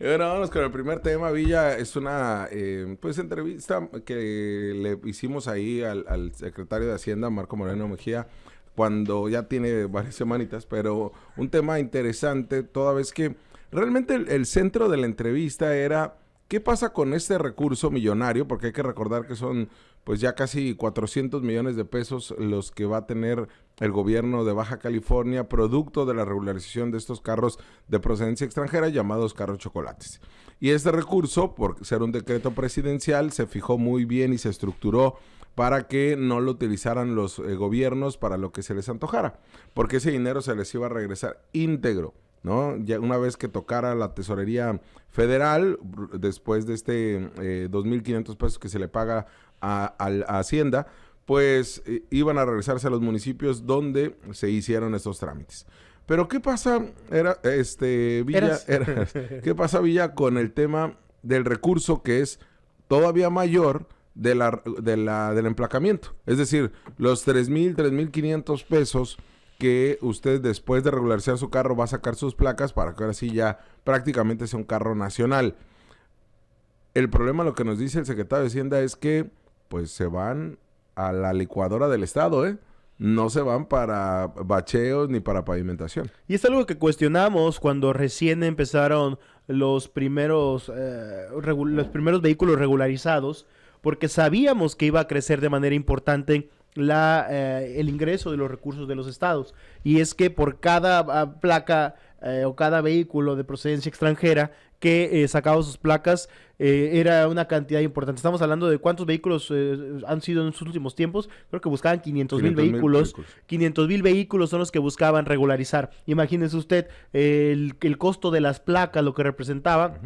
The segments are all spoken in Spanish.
Bueno, vamos con el primer tema, Villa. Es una eh, pues entrevista que le hicimos ahí al, secretario de Hacienda, Marco Moreno Mejía, cuando ya tiene varias semanitas, pero un tema interesante, toda vez que realmente el centro de la entrevista era ¿Qué pasa con este recurso millonario? Porque hay que recordar que son pues ya casi 400 millones de pesos los que va a tener el gobierno de Baja California producto de la regularización de estos carros de procedencia extranjera llamados carros chocolates. Y este recurso, por ser un decreto presidencial, se fijó muy bien y se estructuró para que no lo utilizaran los eh, gobiernos para lo que se les antojara, porque ese dinero se les iba a regresar íntegro ¿no? Ya una vez que tocara la tesorería federal, después de este eh, mil 2.500 pesos que se le paga a, Hacienda, pues eh, iban a regresarse a los municipios donde se hicieron estos trámites. Pero ¿qué pasa, era, este, Villa, ¿qué pasa Villa con el tema del recurso que es todavía mayor de de la, del emplacamiento? Es decir, los 3.000, 3.500 pesos que usted después de regularizar su carro va a sacar sus placas para que ahora sí ya prácticamente sea un carro nacional. El problema, lo que nos dice el secretario de Hacienda es que pues se van a la licuadora del Estado, ¿eh? no se van para bacheos ni para pavimentación. Y es algo que cuestionamos cuando recién empezaron los primeros, eh, los primeros vehículos regularizados, porque sabíamos que iba a crecer de manera importante la, eh, el ingreso de los recursos de los estados. Y es que por cada ah, placa eh, o cada vehículo de procedencia extranjera que eh, sacaba sus placas era una cantidad importante. Estamos hablando de cuántos vehículos han sido en sus últimos tiempos. Creo que buscaban 500 mil vehículos. 500 mil vehículos son los que buscaban regularizar. Imagínese usted el, el, costo de las placas, lo que representaba.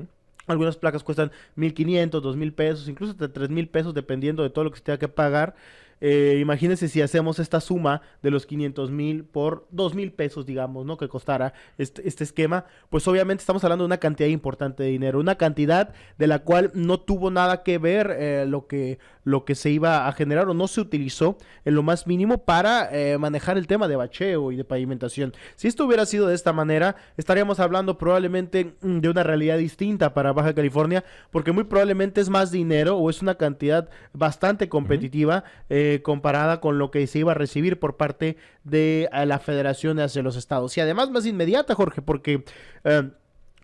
Algunas placas cuestan 1.500, 2.000 pesos, incluso hasta 3.000 pesos, dependiendo de todo lo que se tenga que pagar eh, imagínense si hacemos esta suma de los 500 mil por 2 mil pesos, digamos, ¿no? Que costara este, este, esquema, pues obviamente estamos hablando de una cantidad importante de dinero, una cantidad de la cual no tuvo nada que ver eh, lo, que, lo que se iba a generar o no se utilizó en lo más mínimo para eh, manejar el tema de bacheo y de pavimentación. Si esto hubiera sido de esta manera, estaríamos hablando probablemente mm, de una realidad distinta para Baja California, porque muy probablemente es más dinero o es una cantidad bastante competitiva. Eh, eh, comparada con lo que se iba a recibir por parte de eh, la federación hacia los estados. Y además más inmediata, Jorge, porque... Eh,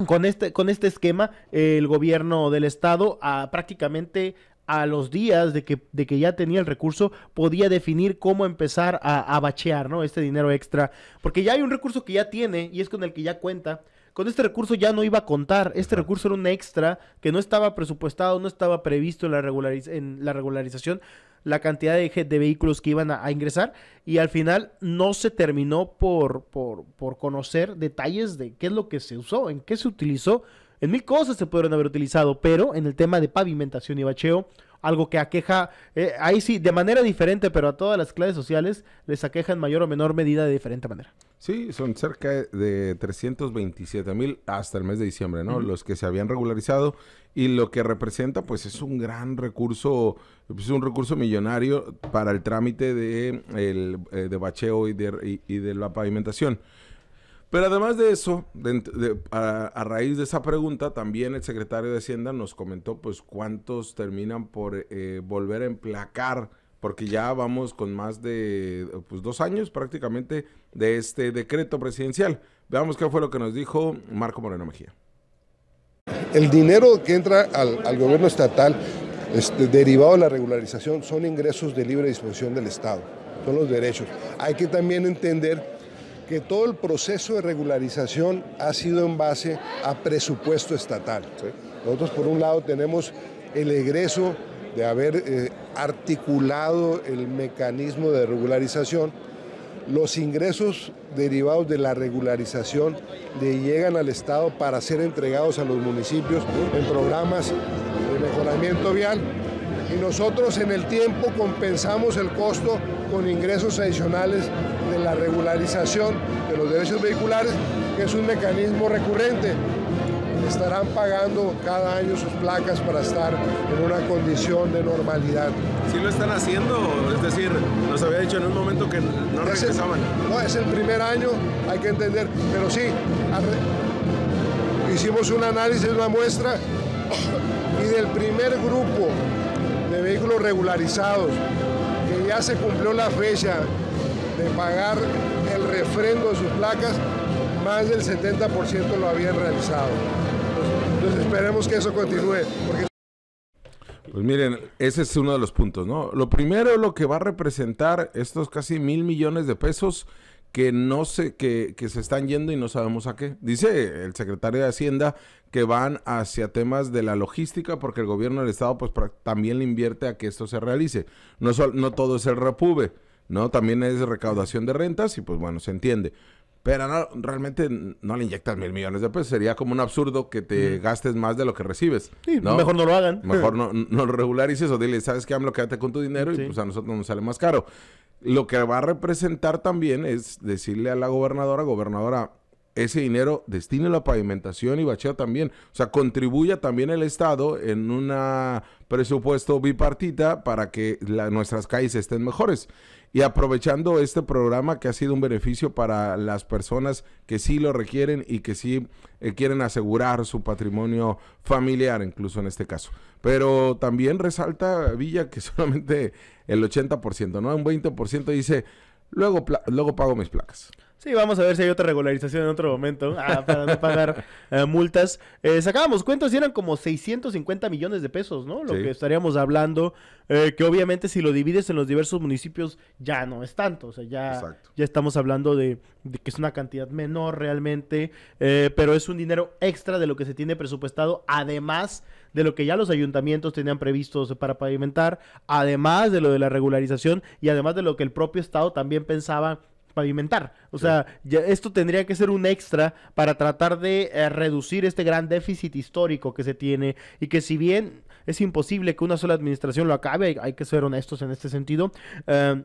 con este, con este esquema, el gobierno del estado ah, prácticamente a los días de que, de que ya tenía el recurso, podía definir cómo empezar a, bachear, ¿no? Este dinero extra. Porque ya hay un recurso que ya tiene y es con el que ya cuenta, con este recurso ya no iba a contar. Este recurso era un extra que no estaba presupuestado, no estaba previsto en la, regularización la cantidad de, vehículos que iban a, ingresar y al final no se terminó por, por conocer detalles de qué es lo que se usó, en qué se utilizó. En mil cosas se pudieron haber utilizado, pero en el tema de pavimentación y bacheo algo que aqueja, eh, ahí sí, de manera diferente, pero a todas las clases sociales les aqueja en mayor o menor medida de diferente manera. Sí, son cerca de 327 mil hasta el mes de diciembre, ¿no? Los que se habían regularizado y lo que representa, pues es un gran recurso, pues, es un recurso millonario para el trámite de, eh, de bacheo y de, y de la pavimentación. Pero además de eso, a, raíz de esa pregunta, también el secretario de Hacienda nos comentó pues cuántos terminan por eh, volver a emplacar, porque ya vamos con más de pues, dos años prácticamente de este decreto presidencial. Veamos qué fue lo que nos dijo Marco Moreno Mejía. El dinero que entra al, gobierno estatal este, derivado de la regularización son ingresos de libre disposición del Estado, son los derechos. Hay que también entender que todo el proceso de regularización ha sido en base a presupuesto estatal. Nosotros por un lado tenemos el egreso de haber eh, articulado el mecanismo de regularización, los ingresos derivados de la regularización le llegan al Estado para ser entregados a los municipios en programas de mejoramiento vial y nosotros en el tiempo compensamos el costo con ingresos adicionales de la regularización de los derechos vehiculares, que es un mecanismo recurrente. Estarán pagando cada año sus placas para estar en una condición de normalidad. ¿Sí lo están haciendo? Es decir, nos había dicho en un momento que no regresaban. no, es el primer año, hay que entender, pero sí, hicimos un análisis, una muestra, y del primer grupo de vehículos regularizados, que ya se cumplió la fecha de pagar el refrendo de sus placas, más del 70% lo habían realizado. Entonces, esperemos que eso continúe. Pues miren, ese es uno de los puntos, ¿no? Lo primero, lo que va a representar estos casi mil millones de pesos que no se, que, que se están yendo y no sabemos a qué. Dice el secretario de Hacienda que van hacia temas de la logística porque el gobierno del estado pues también le invierte a que esto se realice. No, no todo es el repube. ¿no? También es recaudación de rentas y pues bueno, se entiende. Pero no, realmente no le inyectas mil millones de pesos. Sería como un absurdo que te mm. gastes más de lo que recibes. ¿no? Mejor no lo hagan. Mejor no, lo regularices o dile, ¿sabes qué? AMLO, quédate con tu dinero y pues a nosotros nos sale más caro. Lo que va a representar también es decirle a la gobernadora, gobernadora, ese dinero destine la pavimentación y bacheo también. O sea, contribuya también el Estado en un presupuesto bipartita para que nuestras calles estén mejores y aprovechando este programa que ha sido un beneficio para las personas que sí lo requieren y que sí eh, quieren asegurar su patrimonio familiar, incluso en este caso. Pero también resalta Villa que solamente el 80%, ¿no? Un 20% dice, luego, luego pago mis placas. Sí, vamos a ver si hay otra regularización en otro momento ah, para no pagar eh, multas. Eh, sacábamos cuentas y eran como 650 millones de pesos, ¿no? Lo que estaríamos hablando, eh, que obviamente si lo divides en los diversos municipios ya no es tanto, o sea, ya, ya estamos hablando de, de, que es una cantidad menor realmente, pero es un dinero extra de lo que se tiene presupuestado, además de lo que ya los ayuntamientos tenían previstos para pavimentar, además de lo de la regularización y además de lo que el propio Estado también pensaba pavimentar. O sea, esto tendría que ser un extra para tratar de eh, reducir este gran déficit histórico que se tiene y que si bien es imposible que una sola administración lo acabe, hay, que ser honestos en este sentido. Eh,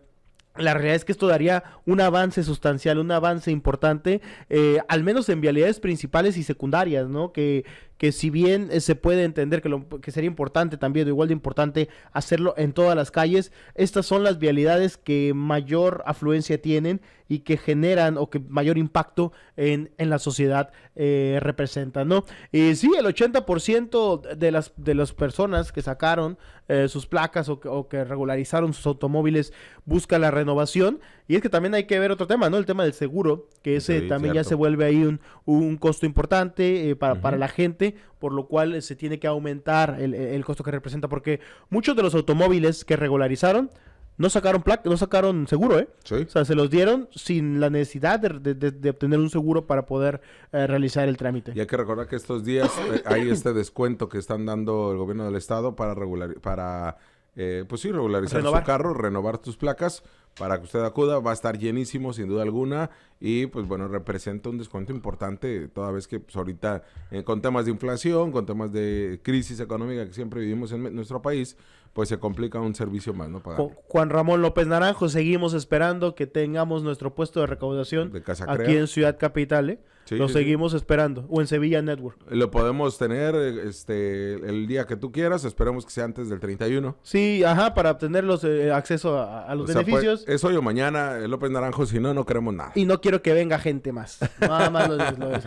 la realidad es que esto daría un avance sustancial, un avance importante, eh, al menos en vialidades principales y secundarias, ¿no? Que, que si bien eh, se puede entender que, lo, que sería importante también, o igual de importante, hacerlo en todas las calles, estas son las vialidades que mayor afluencia tienen y que generan o que mayor impacto en, en la sociedad eh, representan, ¿no? Y sí, el 80% de las, de las personas que sacaron eh, sus placas o, o que regularizaron sus automóviles busca la renovación y es que también hay que ver otro tema, ¿no? El tema del seguro, que ese también ya se vuelve ahí un, costo importante eh, para, la gente, por lo cual eh, se tiene que aumentar el, costo que representa, porque muchos de los automóviles que regularizaron no sacaron placa, no sacaron seguro, ¿eh? O sea, se los dieron sin la necesidad de, obtener un seguro para poder eh, realizar el trámite. Y hay que recordar que estos días hay este descuento que están dando el gobierno del estado para regular, para eh, pues sí, regularizar su carro, renovar tus placas para que usted acuda. Va a estar llenísimo, sin duda alguna. Y pues bueno, representa un descuento importante, toda vez que pues, ahorita eh, con temas de inflación, con temas de crisis económica que siempre vivimos en nuestro país, pues se complica un servicio más, ¿no? Juan Ramón López Naranjo, seguimos esperando que tengamos nuestro puesto de recaudación de Casa aquí en Ciudad Capital, ¿eh? lo seguimos esperando. O en Sevilla Network. Lo podemos tener este, el día que tú quieras. Esperemos que sea antes del 31. Sí, ajá, para obtener los, eh, acceso a, los pues, beneficios es hoy o mañana López Naranjo, si no, no queremos nada. Y no quiero que venga gente más. Nada más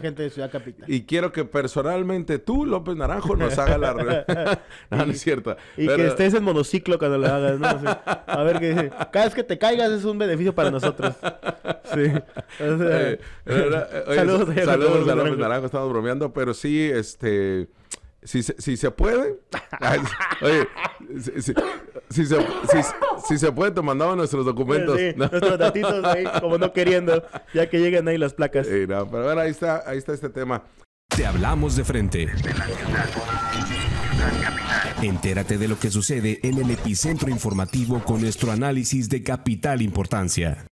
gente de Ciudad Capital. Y quiero que personalmente tú, López Naranjo, nos haga la reunión. no, no es cierto. Y que estés en monociclo cuando lo hagas, ¿no? a ver qué dice. Cada vez que te caigas es un beneficio para nosotros. Sí. saludos, saludos, eh, eh, eh, saludos a López Naranjo, estamos bromeando, pero sí, este si se, si se puede. Oye, si se, si, se puede, te mandamos nuestros documentos. Nuestros datitos ahí, como no queriendo, ya que lleguen ahí las placas. pero ahí está, ahí está este tema. Te hablamos de frente. Entérate de lo que sucede en el epicentro informativo con nuestro análisis de capital importancia.